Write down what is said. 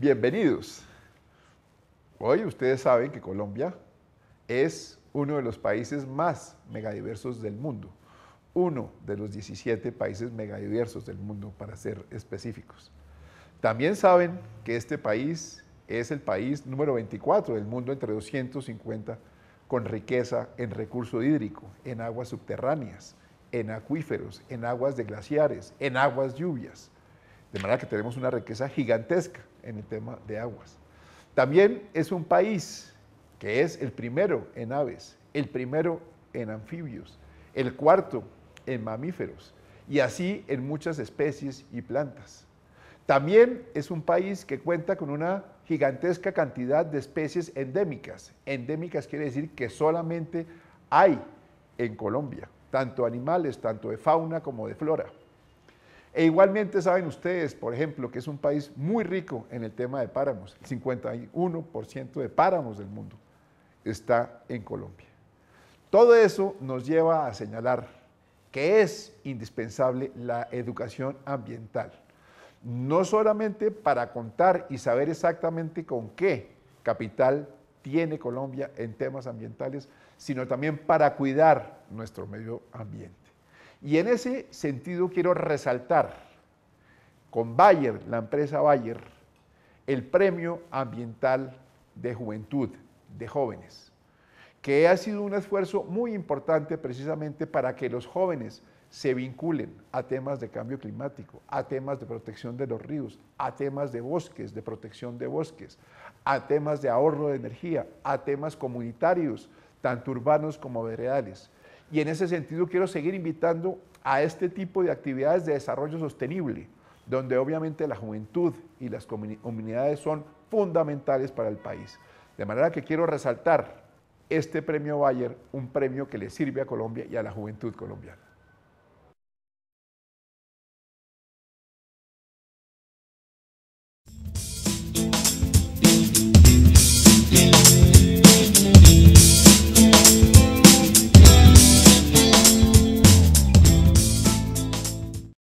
Bienvenidos. Hoy ustedes saben que Colombia es uno de los países más megadiversos del mundo, uno de los 17 países megadiversos del mundo para ser específicos. También saben que este país es el país número 24 del mundo entre 250 con riqueza en recurso hídrico, en aguas subterráneas, en acuíferos, en aguas de glaciares, en aguas lluvias. De manera que tenemos una riqueza gigantesca en el tema de aguas. También es un país que es el primero en aves, el primero en anfibios, el cuarto en mamíferos y así en muchas especies y plantas. También es un país que cuenta con una gigantesca cantidad de especies endémicas. Endémicas quiere decir que solamente hay en Colombia, tanto animales, tanto de fauna como de flora. E igualmente saben ustedes, por ejemplo, que es un país muy rico en el tema de páramos. El 51% de páramos del mundo está en Colombia. Todo eso nos lleva a señalar que es indispensable la educación ambiental, no solamente para contar y saber exactamente con qué capital tiene Colombia en temas ambientales, sino también para cuidar nuestro medio ambiente. Y en ese sentido quiero resaltar con Bayer, la empresa Bayer, el Premio Ambiental de Juventud, de jóvenes, que ha sido un esfuerzo muy importante precisamente para que los jóvenes se vinculen a temas de cambio climático, a temas de protección de los ríos, a temas de bosques, de protección de bosques, a temas de ahorro de energía, a temas comunitarios, tanto urbanos como veredales. Y en ese sentido quiero seguir invitando a este tipo de actividades de desarrollo sostenible, donde obviamente la juventud y las comunidades son fundamentales para el país. De manera que quiero resaltar este premio Bayer, un premio que le sirve a Colombia y a la juventud colombiana.